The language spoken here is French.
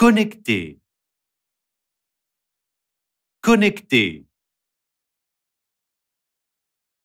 Connecté Connecter.